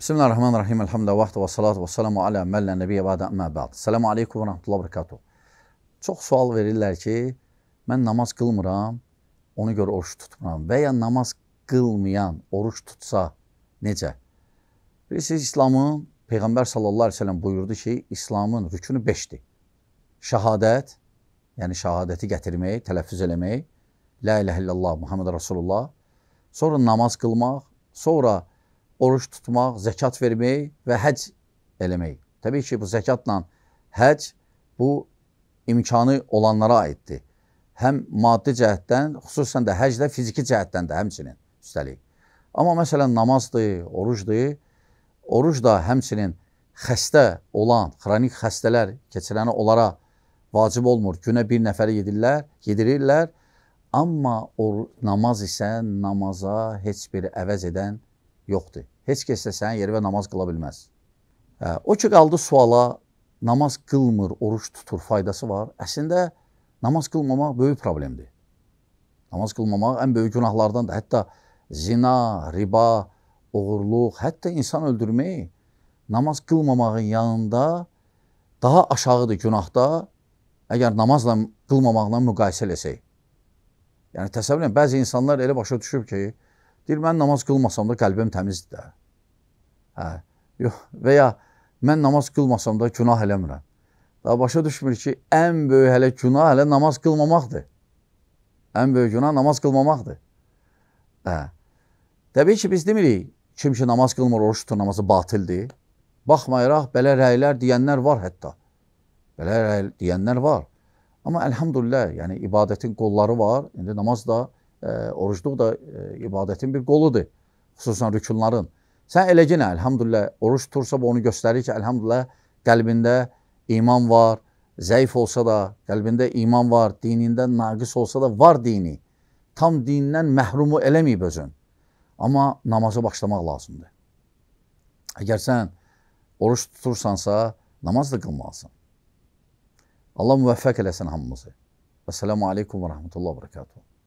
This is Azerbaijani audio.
Bismillahirrahmanirrahim. Elhamdülillah və salatu və salamu alə əmməllə nəbiyyə bədə əmmə bəd. Salamu aleykum və rəhmətullah bərəkatuh. Çox sual verirlər ki, mən namaz qılmıram, ona görə oruç tutmuram və ya namaz qılmayan oruç tutsa necə? Bilirsiniz, İslamın Peyğəmbər sallallahu aleyhi ve sellem buyurdu ki, İslamın rükünü 5-dir. Şəhadət, yəni şəhadəti gətirmək, tələffüz eləmək, la iləhə illallah, Muhammed Rasulullah, sonra namaz qılmaq, sonra namaz oruç tutmaq, zəkat vermək və həc eləmək. Təbii ki, bu zəkatla həc bu imkanı olanlara aiddir. Həm maddi cəhətdən, xüsusən də həcdə fiziki cəhətdən də həmçinin üstəlik. Amma məsələn namazdır, orucdur. Oruc da həmçinin xəstə olan, xronik xəstələr keçirəni onlara vacib olmur. Günə bir nəfəri yedirlər, yedirirlər. Amma o namaz isə namaza heç bir əvəz edən yoxdur. Heç kəs də sənin yerinə namaz qıla bilməz. Hə, o ki qaldı suala namaz qılmır, oruç tutur faydası var. Əslində namaz qılmamaq böyük problemdir. Namaz qılmamaq ən böyük günahlardandır. Hətta zina, riba, oğurluq, hətta insan öldürmək namaz qılmamağın yanında daha aşağıdır günahda. Əgər namazla qılmamaqla müqayisə eləsək. Yəni təsəvvür edin, bəzi insanlar elə başa düşüb ki, Deyir, mən namaz qılmasam da qəlbim təmizdir də. Hə, yox. Və ya mən namaz qılmasam da günah eləmirəm. Daha başa düşmür ki, ən böyük hələ günah hələ namaz qılmamaqdır. Ən böyük günah namaz qılmamaqdır. Hə. Təbii ki, biz demirik, kim ki namaz qılmır, oruç tutur, namazı batildir. Baxmayaraq, belə rəylər deyənlər var hətta. Belə rəy deyənlər var. Amma əlhamdülillah, yəni ibadətin qolları var, indi namaz da var orucluq da e, ibadətin bir qoludur, xüsusən rükunların. Sən eləcənə, əlhamdülillah, oruç tutursa bu onu göstərir ki, əlhamdülillah, qəlbində iman var, zəif olsa da, qəlbində iman var, dinində naqis olsa da var dini. Tam dindən məhrumu eləməyib özün. Amma namaza başlamaq lazımdır. Əgər sən oruç tutursansa, namaz da qılmalısın. Allah müvəffəq eləsin hamımızı. Vəssalamu aleykum və rəhmətullah və bərəkatuhu.